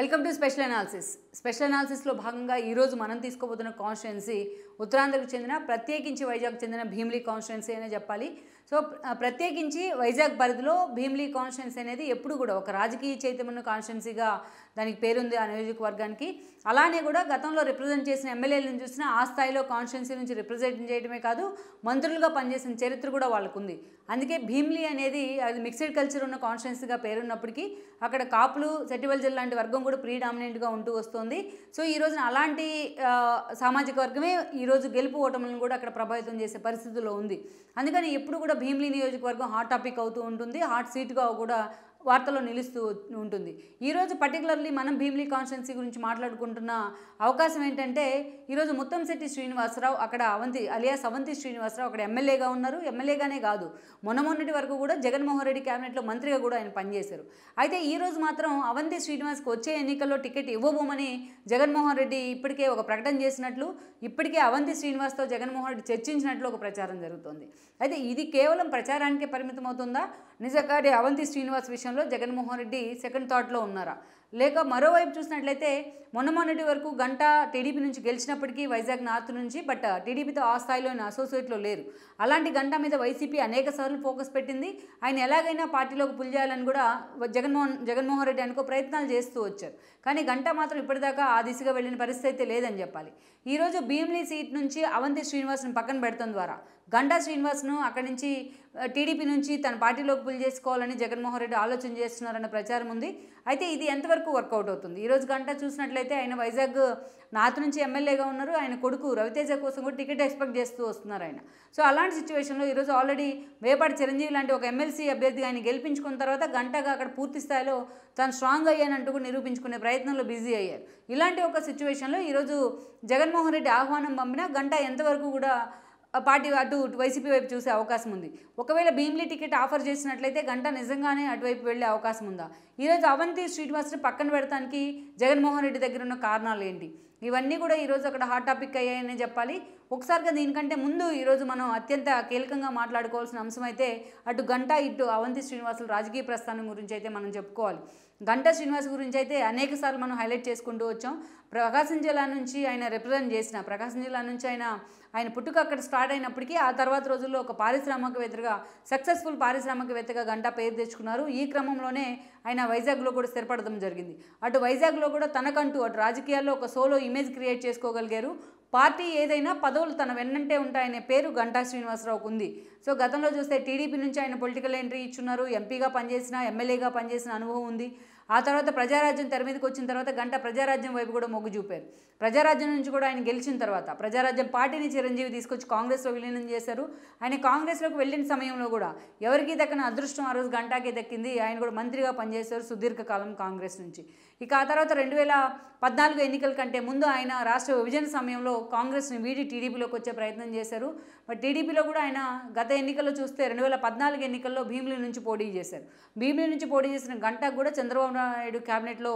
welcome to special analysis special అనాలిసిస్లో భాగంగా ఈరోజు మనం తీసుకోబోతున్న కాన్స్టిట్యున్సీ ఉత్తరాంధ్రకు చెందిన ప్రత్యేకించి వైజాగ్కు చెందిన భీమిలి కాన్స్టిట్యున్సీ అనే చెప్పాలి సో ప్రత్యేకించి వైజాగ్ పరిధిలో భీమ్లీ కాన్స్టిట్యున్సీ అనేది ఎప్పుడు కూడా ఒక రాజకీయ చైతన్య కాన్స్టిట్యున్సీగా దానికి పేరుంది ఆ నియోజకవర్గానికి అలానే కూడా గతంలో రిప్రజెంట్ చేసిన ఎమ్మెల్యేలను చూసినా ఆ స్థాయిలో కాన్స్టిట్యున్సీ నుంచి రిప్రజెంట్ చేయడమే కాదు మంత్రులుగా పనిచేసిన చరిత్ర కూడా వాళ్ళకు ఉంది అందుకే భీమ్లీ అనేది అది మిక్స్డ్ కల్చర్ ఉన్న కాన్స్టిట్యున్సీగా పేరున్నప్పటికీ అక్కడ కాపులు సెట్టివల్జల్ లాంటి వర్గం కూడా ప్రీడామినెంట్గా ఉంటూ వస్తుంది సో ఈ రోజున అలాంటి సామాజిక వర్గమే ఈరోజు గెలుపు ఓటములను కూడా అక్కడ ప్రభావితం చేసే పరిస్థితిలో ఉంది అందుకని ఎప్పుడు కూడా భీమ్లీ నియోజకవర్గం హాట్ టాపిక్ అవుతూ ఉంటుంది హాట్ సీట్గా కూడా వార్తలో నిలుస్తూ ఉంటుంది ఈరోజు పర్టికులర్లీ మనం భీమిలీ కాన్స్టిట్యున్సీ గురించి మాట్లాడుకుంటున్న అవకాశం ఏంటంటే ఈరోజు ముత్తంశెట్టి శ్రీనివాసరావు అక్కడ అవంతి అలియాస్ అవంతి శ్రీనివాసరావు అక్కడ ఎమ్మెల్యేగా ఉన్నారు ఎమ్మెల్యేగానే కాదు మొన్న మొన్నటి వరకు కూడా జగన్మోహన్ రెడ్డి క్యాబినెట్లో మంత్రిగా కూడా ఆయన పనిచేశారు అయితే ఈరోజు మాత్రం అవంతి శ్రీనివాస్కి వచ్చే ఎన్నికల్లో టికెట్ ఇవ్వబోమని జగన్మోహన్ రెడ్డి ఇప్పటికే ఒక ప్రకటన చేసినట్లు ఇప్పటికే అవంతి శ్రీనివాస్తో జగన్మోహన్ రెడ్డి చర్చించినట్లు ఒక ప్రచారం జరుగుతోంది అయితే ఇది కేవలం ప్రచారానికే పరిమితం అవుతుందా నిజంగా అవంతి శ్రీనివాస్ విషయం విషయంలో జగన్మోహన్ రెడ్డి సెకండ్ థాట్లో ఉన్నారా లేక మరోవైపు చూసినట్లయితే మొన్న మొన్నటి వరకు గంట టీడీపీ నుంచి గెలిచినప్పటికీ వైజాగ్ నార్త్ నుంచి బట్ టీడీపీతో ఆ స్థాయిలో ఆయన అసోసియేట్లో లేరు అలాంటి గంట మీద వైసీపీ అనేక సార్లు ఫోకస్ పెట్టింది ఆయన ఎలాగైనా పార్టీలోకి పులి చేయాలని కూడా జగన్మోహన్ జగన్మోహన్ రెడ్డి అనుకో ప్రయత్నాలు చేస్తూ వచ్చారు కానీ గంట మాత్రం ఇప్పటిదాకా ఆ దిశగా వెళ్ళిన పరిస్థితి అయితే లేదని చెప్పాలి ఈరోజు భీమ్లీ సీట్ నుంచి అవంతి శ్రీనివాస్ని పక్కన పెడతాం ద్వారా గండా శ్రీనివాస్ను అక్కడి నుంచి టీడీపీ నుంచి తన పార్టీలోకి పులి చేసుకోవాలని జగన్మోహన్ రెడ్డి ఆలోచన చేస్తున్నారన్న ప్రచారం ఉంది అయితే ఇది ఎంతవరకు వర్కౌట్ అవుతుంది ఈరోజు గంట చూసినట్లయితే ఆయన వైజాగ్ నాతు నుంచి ఎమ్మెల్యేగా ఉన్నారు ఆయన కొడుకు రవితేజ కోసం కూడా టికెట్ ఎక్స్పెక్ట్ చేస్తూ వస్తున్నారు ఆయన సో అలాంటి సిచ్యువేషన్లో ఈరోజు ఆల్రెడీ వేపాటి చిరంజీవి లాంటి ఒక ఎమ్మెల్సీ అభ్యర్థిగా ఆయన గెలిపించుకున్న తర్వాత గంటగా అక్కడ పూర్తి స్థాయిలో తను స్ట్రాంగ్ అయ్యానంటూ కూడా నిరూపించుకునే ప్రయత్నంలో బిజీ అయ్యారు ఇలాంటి ఒక సిచ్యువేషన్లో ఈరోజు జగన్మోహన్ రెడ్డి ఆహ్వానం పంపినా గంట ఎంతవరకు కూడా పార్టీ అటు వైసీపీ వైపు చూసే అవకాశం ఉంది ఒకవేళ భీమిలీ టికెట్ ఆఫర్ చేసినట్లయితే గంట నిజంగానే అటువైపు వెళ్ళే అవకాశం ఉందా ఈరోజు అవంతి శ్రీనివాస్ని పక్కన పెడతానికి జగన్మోహన్ రెడ్డి దగ్గర ఉన్న కారణాలు ఏంటి ఇవన్నీ కూడా ఈరోజు అక్కడ హాట్ టాపిక్ అయ్యాయనే చెప్పాలి ఒకసారిగా దీనికంటే ముందు ఈరోజు మనం అత్యంత కీలకంగా మాట్లాడుకోవాల్సిన అంశం అయితే అటు గంట ఇటు అవంతి శ్రీనివాసులు రాజకీయ ప్రస్థానం గురించి అయితే మనం చెప్పుకోవాలి గంట శ్రీనివాస్ గురించి అయితే అనేకసార్లు మనం హైలైట్ చేసుకుంటూ వచ్చాం ప్రకాశం జిల్లా నుంచి ఆయన రిప్రజెంట్ చేసిన ప్రకాశం జిల్లా నుంచి ఆయన ఆయన పుట్టుక అక్కడ స్టార్ట్ అయినప్పటికీ ఆ తర్వాత రోజుల్లో ఒక పారిశ్రామికవేత్తగా సక్సెస్ఫుల్ పారిశ్రామికవేత్తగా గంట పేరు తెచ్చుకున్నారు ఈ క్రమంలోనే ఆయన వైజాగ్లో కూడా స్థిరపడడం జరిగింది అటు వైజాగ్లో కూడా తనకంటూ అటు రాజకీయాల్లో ఒక సోలో ఇమేజ్ క్రియేట్ చేసుకోగలిగారు పార్టీ ఏదైనా పదవులు తన వెన్నంటే ఉంటాయనే పేరు గంటా శ్రీనివాసరావుకు ఉంది సో గతంలో చూస్తే టీడీపీ నుంచి ఆయన పొలిటికల్ ఎంట్రీ ఇచ్చున్నారు ఎంపీగా పనిచేసిన ఎమ్మెల్యేగా పనిచేసిన అనుభవం ఉంది ఆ తర్వాత ప్రజారాజ్యం తెర మీదకి వచ్చిన తర్వాత గంట ప్రజారాజ్యం వైపు కూడా మొగ్గు చూపారు ప్రజారాజ్యం నుంచి కూడా ఆయన గెలిచిన తర్వాత ప్రజారాజ్యం పార్టీని చిరంజీవి తీసుకొచ్చి కాంగ్రెస్లో విలీనం చేశారు ఆయన కాంగ్రెస్లోకి వెళ్ళిన సమయంలో కూడా ఎవరికి దక్కిన అదృష్టం ఆ రోజు గంటాకే దక్కింది ఆయన కూడా మంత్రిగా పనిచేశారు సుదీర్ఘకాలం కాంగ్రెస్ నుంచి ఇక ఆ తర్వాత రెండు వేల పద్నాలుగు ఎన్నికల కంటే ముందు ఆయన రాష్ట్ర విభజన సమయంలో కాంగ్రెస్ని వీడి టీడీపీలోకి వచ్చే ప్రయత్నం చేశారు మరి టీడీపీలో కూడా ఆయన గత ఎన్నికల్లో చూస్తే రెండు వేల పద్నాలుగు ఎన్నికల్లో భీమిలి నుంచి పోటీ చేశారు భీమిలి నుంచి పోటీ చేసిన గంట కూడా చంద్రబాబు నాయుడు క్యాబినెట్లో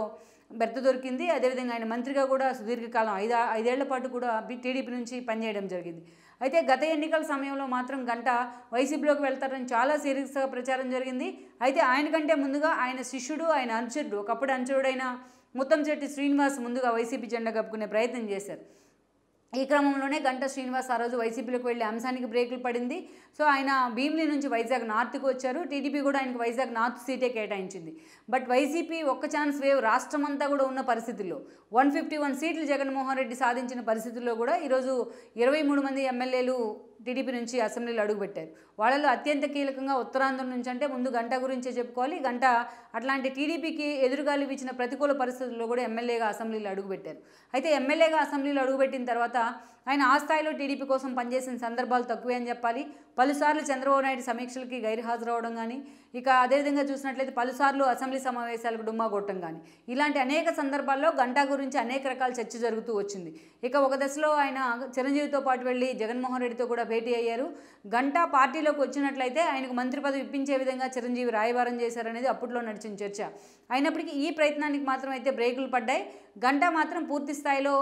బెర్త దొరికింది అదేవిధంగా ఆయన మంత్రిగా కూడా సుదీర్ఘకాలం ఐదు ఐదేళ్ల పాటు కూడా టీడీపీ నుంచి పనిచేయడం జరిగింది అయితే గత ఎన్నికల సమయంలో మాత్రం గంట వైసీపీలోకి వెళ్తారని చాలా సీరియస్గా ప్రచారం జరిగింది అయితే ఆయన కంటే ముందుగా ఆయన శిష్యుడు ఆయన అనుచరుడు ఒకప్పుడు అనుచరుడైన ముత్తంశెట్టి శ్రీనివాస్ ముందుగా వైసీపీ జెండా కప్పుకునే ప్రయత్నం చేశారు ఈ క్రమంలోనే గంట శ్రీనివాస్ ఆ రోజు వైసీపీలోకి వెళ్ళే అంశానికి బ్రేకులు పడింది సో ఆయన భీమిలి నుంచి వైజాగ్ నార్త్కి వచ్చారు టీడీపీ కూడా ఆయనకు వైజాగ్ నార్త్ సీటే కేటాయించింది బట్ వైసీపీ ఒక్క ఛాన్స్ వేవ్ రాష్ట్రం అంతా కూడా ఉన్న పరిస్థితుల్లో వన్ ఫిఫ్టీ వన్ సీట్లు జగన్మోహన్ రెడ్డి సాధించిన పరిస్థితుల్లో కూడా ఈరోజు ఇరవై మూడు మంది ఎమ్మెల్యేలు టీడీపీ నుంచి అసెంబ్లీలో అడుగుపెట్టారు వాళ్ళలో అత్యంత కీలకంగా ఉత్తరాంధ్ర నుంచి అంటే ముందు గంట గురించే చెప్పుకోవాలి గంట అట్లాంటి టీడీపీకి ఎదురుగాలి ఇచ్చిన ప్రతికూల పరిస్థితుల్లో కూడా ఎమ్మెల్యేగా అసెంబ్లీలో అడుగుపెట్టారు అయితే ఎమ్మెల్యేగా అసెంబ్లీలో అడుగుపెట్టిన తర్వాత ఆయన ఆ స్థాయిలో టీడీపీ కోసం పనిచేసిన సందర్భాలు తక్కువే అని చెప్పాలి పలుసార్లు చంద్రబాబు నాయుడు సమీక్షలకి గైర్హాజరవడం కానీ ఇక అదేవిధంగా చూసినట్లయితే పలుసార్లు అసెంబ్లీ సమావేశాలకు డుమ్మా కొట్టడం కానీ ఇలాంటి అనేక సందర్భాల్లో గంటా గురించి అనేక రకాల చర్చ జరుగుతూ వచ్చింది ఇక ఒక దశలో ఆయన చిరంజీవితో పాటు వెళ్ళి జగన్మోహన్ రెడ్డితో కూడా భేటీ అయ్యారు గంటా పార్టీలోకి వచ్చినట్లయితే ఆయనకు మంత్రి పదవి ఇప్పించే విధంగా చిరంజీవి రాయబారం చేశారనేది అప్పట్లో నడిచిన చర్చ అయినప్పటికీ ఈ ప్రయత్నానికి మాత్రం అయితే బ్రేకులు పడ్డాయి గంటా మాత్రం పూర్తి స్థాయిలో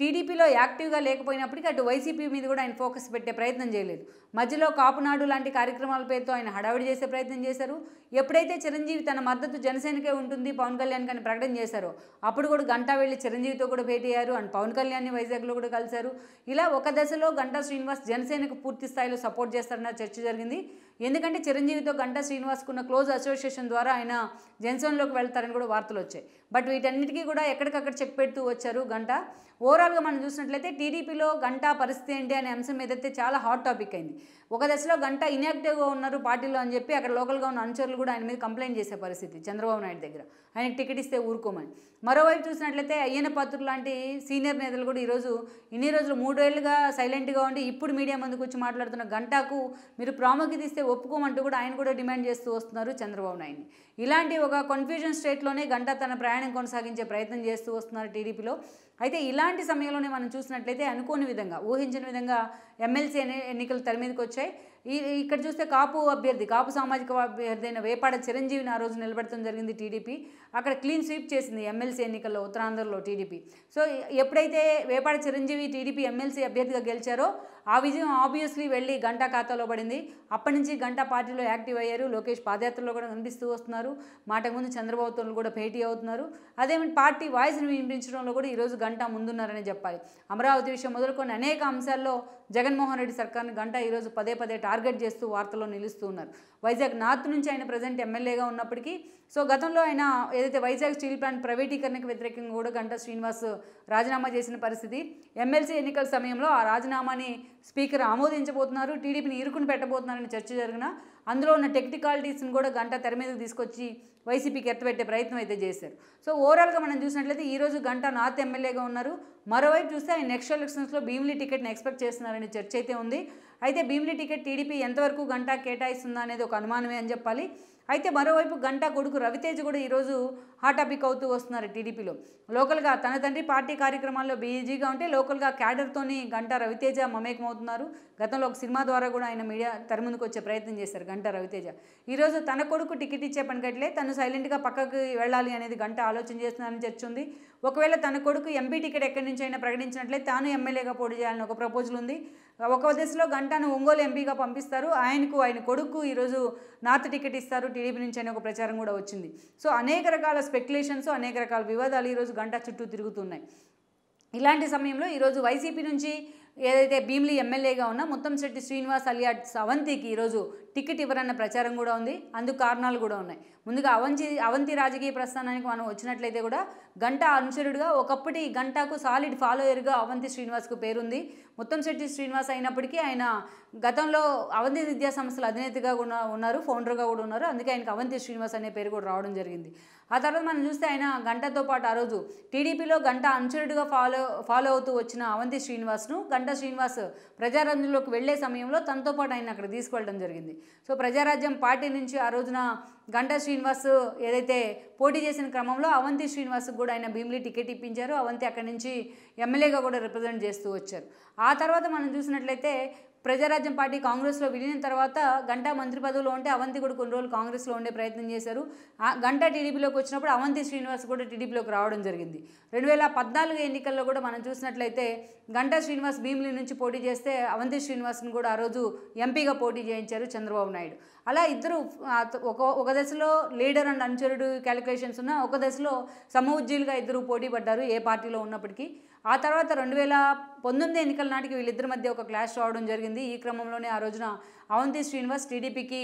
టీడీపీలో యాక్టివ్గా లేకపోయినప్పటికీ అటు వైసీపీ మీద కూడా ఆయన ఫోకస్ పెట్టే ప్రయత్నం చేయలేదు మధ్యలో కాపునాడు లాంటి కార్యక్రమాల పేరుతో ఆయన హడావిడి చేసే ప్రయత్నం చేశారు ఎప్పుడైతే చిరంజీవి తన మద్దతు జనసేనకే ఉంటుంది పవన్ కళ్యాణ్ కానీ ప్రకటన చేశారో అప్పుడు కూడా గంటా వెళ్ళి చిరంజీవితో కూడా భేటీ అయ్యారు అండ్ పవన్ కళ్యాణ్ని వైజాగ్లో కూడా కలిశారు ఇలా ఒక దశలో గంటా శ్రీనివాస్ జనసేనకు పూర్తి స్థాయిలో సపోర్ట్ చేస్తారన్న చర్చ జరిగింది ఎందుకంటే చిరంజీవితో గంటా శ్రీనివాస్కున్న క్లోజ్ అసోసియేషన్ ద్వారా ఆయన జెన్సోన్లోకి వెళ్తారని కూడా వార్తలు వచ్చాయి బట్ వీటన్నిటికీ కూడా ఎక్కడికక్కడ చెక్ పెడుతూ వచ్చారు గంట ఓవరాల్గా మనం చూసినట్లయితే టీడీపీలో గంట పరిస్థితి ఏంటి అనే అంశం ఏదైతే చాలా హాట్ టాపిక్ అయింది ఒక దశలో గంట ఇన్యాక్టివ్గా ఉన్నారు పార్టీలో అని చెప్పి అక్కడ లోకల్గా ఉన్న అనుచరులు కూడా ఆయన మీద కంప్లైంట్ చేసే పరిస్థితి చంద్రబాబు నాయుడు దగ్గర ఆయనకు టికెట్ ఇస్తే ఊరుకోమని మరోవైపు చూసినట్లయితే అయ్యన పాత్రులు లాంటి సీనియర్ నేతలు కూడా ఈరోజు ఇన్ని రోజులు మూడేళ్లుగా సైలెంట్గా ఉండి ఇప్పుడు మీడియా ముందుకు వచ్చి మాట్లాడుతున్న గంటాకు మీరు ప్రాముఖ్యత ఇస్తే ఒప్పుకోమంటూ కూడా ఆయన కూడా డిమాండ్ చేస్తూ వస్తున్నారు చంద్రబాబు నాయుడు ఇలాంటి ఒక కన్ఫ్యూజన్ స్టేట్లోనే గంటా తన ప్రయాణం కొనసాగించే ప్రయత్నం చేస్తూ వస్తున్నారు టీడీపీలో అయితే ఇలాంటి సమయంలోనే మనం చూసినట్లయితే అనుకోని విధంగా ఊహించిన విధంగా ఎమ్మెల్సీ ఎన్నికలు తెర మీదకి వచ్చాయి ఇక్కడ చూస్తే కాపు అభ్యర్థి కాపు సామాజిక అభ్యర్థి అయిన వేపాడ చిరంజీవిని ఆ రోజు నిలబెడతాం జరిగింది టీడీపీ అక్కడ క్లీన్ స్వీప్ చేసింది ఎమ్మెల్సీ ఎన్నికల్లో ఉత్తరాంధ్రలో టీడీపీ సో ఎప్పుడైతే వేపాడ చిరంజీవి టీడీపీ ఎమ్మెల్సీ అభ్యర్థిగా గెలిచారో ఆ విజయం ఆబ్వియస్లీ వెళ్ళి గంటా ఖాతాలో పడింది అప్పటి నుంచి గంటా పార్టీలో యాక్టివ్ అయ్యారు లోకేష్ పాదయాత్రలో కూడా కనిపిస్తూ వస్తున్నారు మాట ముందు చంద్రబాబుతో కూడా భేటీ అవుతున్నారు అదేమిటి పార్టీ వాయిస్ని వినిపించడంలో కూడా ఈరోజు గంటా ముందున్నారని చెప్పాలి అమరావతి విషయం మొదలుకొని అనేక అంశాల్లో జగన్మోహన్ రెడ్డి సర్కార్ని గంటా ఈరోజు పదే పదే టార్గెట్ చేస్తూ వార్తల్లో నిలుస్తూ ఉన్నారు వైజాగ్ నార్త్ నుంచి ఆయన ప్రజెంట్ ఎమ్మెల్యేగా ఉన్నప్పటికీ సో గతంలో ఆయన ఏదైతే వైజాగ్ స్టీల్ ప్లాంట్ ప్రైవేటీకరణకు వ్యతిరేకంగా కూడా గంటా శ్రీనివాస్ రాజీనామా చేసిన పరిస్థితి ఎమ్మెల్సీ ఎన్నికల సమయంలో ఆ రాజీనామాని స్పీకర్ ఆమోదించబోతున్నారు టీడీపీని ఇరుకుని పెట్టబోతున్నారని చర్చ జరిగిన అందులో ఉన్న టెక్నికాలిటీస్ని కూడా గంట తెర మీదకి తీసుకొచ్చి వైసీపీకి ఎత్తబెట్టే ప్రయత్నం అయితే చేశారు సో ఓవరాల్గా మనం చూసినట్లయితే ఈరోజు గంట నార్త్ ఎమ్మెల్యేగా ఉన్నారు మరోవైపు చూస్తే ఆయన నెక్స్ట్ ఎలక్షన్స్లో భీమిలీ టికెట్ని ఎక్స్పెక్ట్ చేస్తున్నారని చర్చ అయితే ఉంది అయితే భీమిలీ టికెట్ టీడీపీ ఎంతవరకు గంట కేటాయిస్తుందా అనేది ఒక అనుమానమే అని చెప్పాలి అయితే మరోవైపు గంటా కొడుకు రవితేజ్ కూడా ఈరోజు హాట్ టాపిక్ అవుతూ వస్తున్నారు టీడీపీలో లోకల్గా తన తండ్రి పార్టీ కార్యక్రమాల్లో బిజీగా ఉంటే లోకల్గా క్యాడర్తోని గంటా రవితేజ మమేకం అవుతున్నారు గతంలో ఒక సినిమా ద్వారా కూడా ఆయన మీడియా ముందుకు వచ్చే ప్రయత్నం చేశారు గంటా రవితేజ ఈరోజు తన కొడుకు టికెట్ ఇచ్చే పనికట్లే తను సైలెంట్గా పక్కకు వెళ్ళాలి అనేది గంట ఆలోచన చేస్తున్నారని చర్చ ఉంది ఒకవేళ తన కొడుకు ఎంపీ టికెట్ ఎక్కడి నుంచి అయినా ప్రకటించినట్లే తాను ఎమ్మెల్యేగా పోటీ చేయాలని ఒక ప్రపోజల్ ఉంది ఒక దశలో గంటను ఒంగోలు ఎంపీగా పంపిస్తారు ఆయనకు ఆయన కొడుకు ఈరోజు నార్త్ టికెట్ ఇస్తారు టీడీపీ నుంచి అనే ఒక ప్రచారం కూడా వచ్చింది సో అనేక రకాల స్పెక్యులేషన్స్ అనేక రకాల వివాదాలు ఈరోజు గంట చుట్టూ తిరుగుతున్నాయి ఇలాంటి సమయంలో ఈరోజు వైసీపీ నుంచి ఏదైతే భీమిలి ఎమ్మెల్యేగా ఉన్న ముత్తంశెట్టి శ్రీనివాస్ అలియా అవంతికి ఈరోజు టికెట్ ఇవ్వరన్న ప్రచారం కూడా ఉంది అందుకు కారణాలు కూడా ఉన్నాయి ముందుగా అవంతి అవంతి రాజకీయ ప్రస్థానానికి మనం వచ్చినట్లయితే కూడా గంట అనుచరుడుగా ఒకప్పటి గంటకు సాలిడ్ ఫాలోయర్గా అవంతి శ్రీనివాస్కు పేరుంది శెట్టి శ్రీనివాస్ అయినప్పటికీ ఆయన గతంలో అవంతి విద్యా సంస్థల అధినేతగా కూడా ఉన్నారు ఫౌండర్గా కూడా ఉన్నారు అందుకే ఆయనకు అవంతి శ్రీనివాస్ అనే పేరు కూడా రావడం జరిగింది ఆ తర్వాత మనం చూస్తే ఆయన గంటతో పాటు ఆ రోజు టీడీపీలో గంట అనుచరుడుగా ఫాలో ఫాలో అవుతూ వచ్చిన అవంతి శ్రీనివాస్ను గంట శ్రీనివాస్ ప్రజారంజంలోకి వెళ్లే సమయంలో తనతో పాటు ఆయన అక్కడ తీసుకెళ్ళడం జరిగింది సో ప్రజారాజ్యం పార్టీ నుంచి ఆ రోజున గంటా శ్రీనివాస్ ఏదైతే పోటీ చేసిన క్రమంలో అవంతి శ్రీనివాస్ కూడా ఆయన భీమిలీ టికెట్ ఇప్పించారు అవంతి అక్కడి నుంచి ఎమ్మెల్యేగా కూడా రిప్రజెంట్ చేస్తూ వచ్చారు ఆ తర్వాత మనం చూసినట్లయితే ప్రజారాజ్యం పార్టీ కాంగ్రెస్లో విలీనం తర్వాత గంట మంత్రి పదవిలో ఉంటే అవంతి కూడా కొన్ని రోజులు కాంగ్రెస్లో ఉండే ప్రయత్నం చేశారు ఆ గంట టీడీపీలోకి వచ్చినప్పుడు అవంతి శ్రీనివాస్ కూడా టీడీపీలోకి రావడం జరిగింది రెండు వేల పద్నాలుగు ఎన్నికల్లో కూడా మనం చూసినట్లయితే గంటా శ్రీనివాస్ భీమిలి నుంచి పోటీ చేస్తే అవంతి శ్రీనివాస్ను కూడా ఆ రోజు ఎంపీగా పోటీ చేయించారు చంద్రబాబు నాయుడు అలా ఇద్దరు ఒక ఒక దశలో లీడర్ అండ్ అనుచరుడు క్యాలిక్యులేషన్స్ ఉన్న ఒక దశలో సమ ఇద్దరు పోటీ పడ్డారు ఏ పార్టీలో ఉన్నప్పటికీ ఆ తర్వాత రెండు వేల పంతొమ్మిది ఎన్నికల నాటికి వీళ్ళిద్దరి మధ్య ఒక క్లాష్ రావడం జరిగింది ఈ క్రమంలోనే ఆ రోజున అవంతి శ్రీనివాస్ టీడీపీకి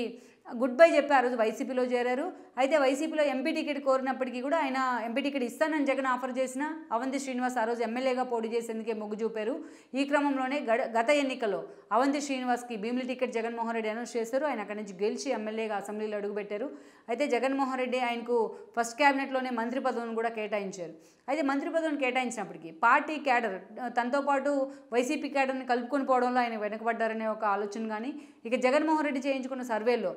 గుడ్ బై చెప్పి ఆ రోజు వైసీపీలో చేరారు అయితే వైసీపీలో ఎంపీ టికెట్ కోరినప్పటికీ కూడా ఆయన ఎంపీ టికెట్ ఇస్తానని జగన్ ఆఫర్ చేసిన అవంతి శ్రీనివాస్ ఆ రోజు ఎమ్మెల్యేగా పోటీ చేసేందుకే మొగ్గు చూపారు ఈ క్రమంలోనే గత ఎన్నికల్లో అవంతి శ్రీనివాస్కి భీమిలి టికెట్ జగన్మోహన్ రెడ్డి అనౌన్స్ చేశారు ఆయన అక్కడి నుంచి గెలిచి ఎమ్మెల్యేగా అసెంబ్లీలో అడుగుపెట్టారు అయితే జగన్మోహన్ రెడ్డి ఆయనకు ఫస్ట్ క్యాబినెట్లోనే మంత్రి పదవులను కూడా కేటాయించారు అయితే మంత్రి పదవిని కేటాయించినప్పటికీ పార్టీ క్యాడర్ తనతో పాటు వైసీపీ క్యాడర్ని కలుపుకొని పోవడంలో ఆయన వెనుకబడ్డారనే ఒక ఆలోచన కానీ ఇక జగన్మోహన్ రెడ్డి చేయించుకున్న సర్వేలో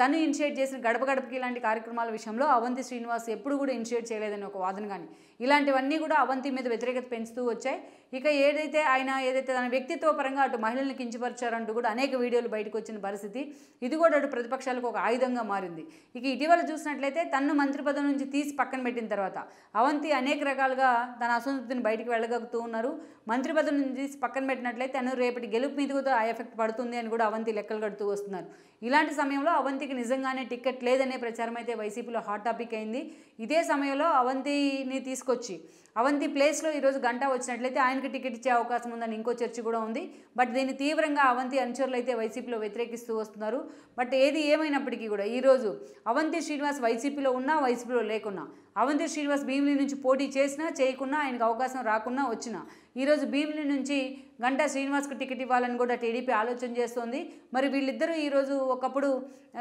తను ఇనిషియేట్ చేసిన గడప గడపకి ఇలాంటి కార్యక్రమాల విషయంలో అవంతి శ్రీనివాస్ ఎప్పుడు కూడా ఇనిషియేట్ చేయలేదని ఒక వాదన కానీ ఇలాంటివన్నీ కూడా అవంతి మీద వ్యతిరేకత పెంచుతూ వచ్చాయి ఇక ఏదైతే ఆయన ఏదైతే తన వ్యక్తిత్వ పరంగా అటు మహిళల్ని కించపరిచారంటూ కూడా అనేక వీడియోలు బయటకు వచ్చిన పరిస్థితి ఇది కూడా అటు ప్రతిపక్షాలకు ఒక ఆయుధంగా మారింది ఇక ఇటీవల చూసినట్లయితే తన్ను మంత్రి పదం నుంచి తీసి పక్కన పెట్టిన తర్వాత అవంతి అనేక రకాలుగా తన అసంతృప్తిని బయటకు వెళ్ళగలుగుతూ ఉన్నారు మంత్రి పదం నుంచి తీసి పక్కన పెట్టినట్లయితే తను రేపటి గెలుపు మీద కూడా ఆ ఎఫెక్ట్ పడుతుంది అని కూడా అవంతి లెక్కలు కడుతూ వస్తున్నారు ఇలాంటి సమయంలో అవంతికి నిజంగానే టికెట్ లేదనే ప్రచారం అయితే వైసీపీలో హాట్ టాపిక్ అయింది ఇదే సమయంలో అవంతిని తీసుకు తీసుకొచ్చి అవంతి ప్లేస్లో ఈరోజు గంట వచ్చినట్లయితే ఆయనకి టికెట్ ఇచ్చే అవకాశం ఉందని ఇంకో చర్చ కూడా ఉంది బట్ దీన్ని తీవ్రంగా అవంతి అనుచరులు అయితే వైసీపీలో వ్యతిరేకిస్తూ వస్తున్నారు బట్ ఏది ఏమైనప్పటికీ కూడా ఈరోజు అవంతి శ్రీనివాస్ వైసీపీలో ఉన్నా వైసీపీలో లేకున్నా అవంతి శ్రీనివాస్ భీమిలి నుంచి పోటీ చేసినా చేయకున్నా ఆయనకు అవకాశం రాకున్నా వచ్చినా ఈరోజు భీమిలి నుంచి గంటా శ్రీనివాస్కు టికెట్ ఇవ్వాలని కూడా టీడీపీ ఆలోచన చేస్తోంది మరి వీళ్ళిద్దరూ ఈరోజు ఒకప్పుడు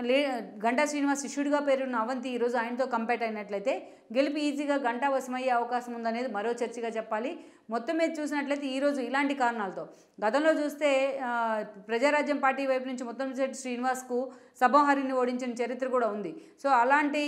లే గంటా శ్రీనివాస్ శిష్యుడిగా పేరున్న అవంతి ఈరోజు ఆయనతో కంపేట్ అయినట్లయితే గెలిపి ఈజీగా గంటా వశమయ్యే అవకాశం ఉందనేది మరో చర్చగా చెప్పాలి మొత్తం మీద చూసినట్లయితే ఈరోజు ఇలాంటి కారణాలతో గతంలో చూస్తే ప్రజారాజ్యం పార్టీ వైపు నుంచి మొత్తం శెట్టి శ్రీనివాస్కు సభోహరిని ఓడించిన చరిత్ర కూడా ఉంది సో అలాంటి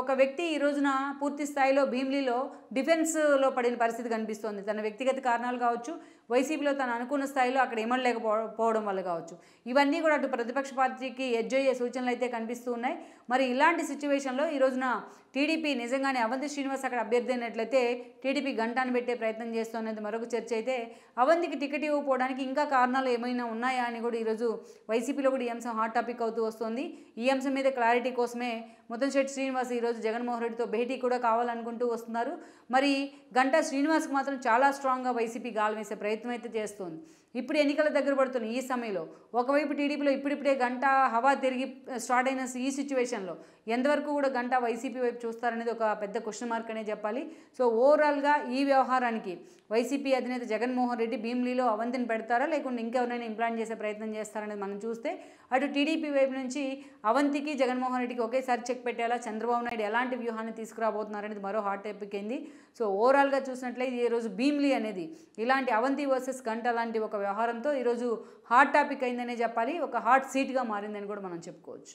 ఒక వ్యక్తి ఈ రోజున పూర్తి స్థాయిలో భీమ్లీలో డిఫెన్స్లో పడిన పరిస్థితి కనిపిస్తోంది తన వ్యక్తిగత కారణాలు కావచ్చు వైసీపీలో తను అనుకున్న స్థాయిలో అక్కడ ఇమడలేకపోవడం వల్ల కావచ్చు ఇవన్నీ కూడా అటు ప్రతిపక్ష పార్టీకి ఎజ్జయ్యే సూచనలు అయితే కనిపిస్తూ ఉన్నాయి మరి ఇలాంటి సిచ్యువేషన్లో ఈ రోజున టీడీపీ నిజంగానే అవంతి శ్రీనివాస్ అక్కడ అభ్యర్థి అయినట్లయితే టీడీపీ గంటాను పెట్టే ప్రయత్నం చేస్తున్నది మరొక చర్చ అయితే అవంతికి టికెట్ ఇవ్వకపోవడానికి ఇంకా కారణాలు ఏమైనా ఉన్నాయా అని కూడా ఈరోజు వైసీపీలో కూడా ఈ అంశం హాట్ టాపిక్ అవుతూ వస్తుంది ఈ అంశం మీద క్లారిటీ కోసమే ముతంశెట్టి శ్రీనివాస్ ఈరోజు జగన్మోహన్ రెడ్డితో భేటీ కూడా కావాలనుకుంటూ వస్తున్నారు మరి గంటా శ్రీనివాస్కి మాత్రం చాలా స్ట్రాంగ్గా వైసీపీ గాలం వేసే ప్రయత్నం ప్రయత్నం అయితే చేస్తుంది ఇప్పుడు ఎన్నికల దగ్గర పడుతున్న ఈ సమయంలో ఒకవైపు టీడీపీలో ఇప్పుడిప్పుడే గంట హవా తిరిగి స్టార్ట్ అయిన ఈ సిచ్యువేషన్లో ఎంతవరకు కూడా గంట వైసీపీ వైపు చూస్తారనేది ఒక పెద్ద క్వశ్చన్ మార్క్ అనే చెప్పాలి సో ఓవరాల్గా ఈ వ్యవహారానికి వైసీపీ అధినేత జగన్మోహన్ రెడ్డి భీమ్లీలో అవంతిని పెడతారా లేకుంటే ఇంకెవరైనా ఇంప్లాంట్ చేసే ప్రయత్నం చేస్తారనేది మనం చూస్తే అటు టీడీపీ వైపు నుంచి అవంతికి జగన్మోహన్ రెడ్డికి ఒకేసారి చెక్ పెట్టేలా చంద్రబాబు నాయుడు ఎలాంటి వ్యూహాన్ని తీసుకురాబోతున్నారనేది మరో హాట్ టాపిక్ అయింది సో ఓవరాల్గా చూసినట్లయితే ఈరోజు భీమ్లీ అనేది ఇలాంటి అవంతి వర్సెస్ గంట లాంటి ఒక వ్యవహారంతో ఈరోజు హాట్ టాపిక్ అయిందనే చెప్పాలి ఒక హాట్ సీట్గా మారిందని కూడా మనం చెప్పుకోవచ్చు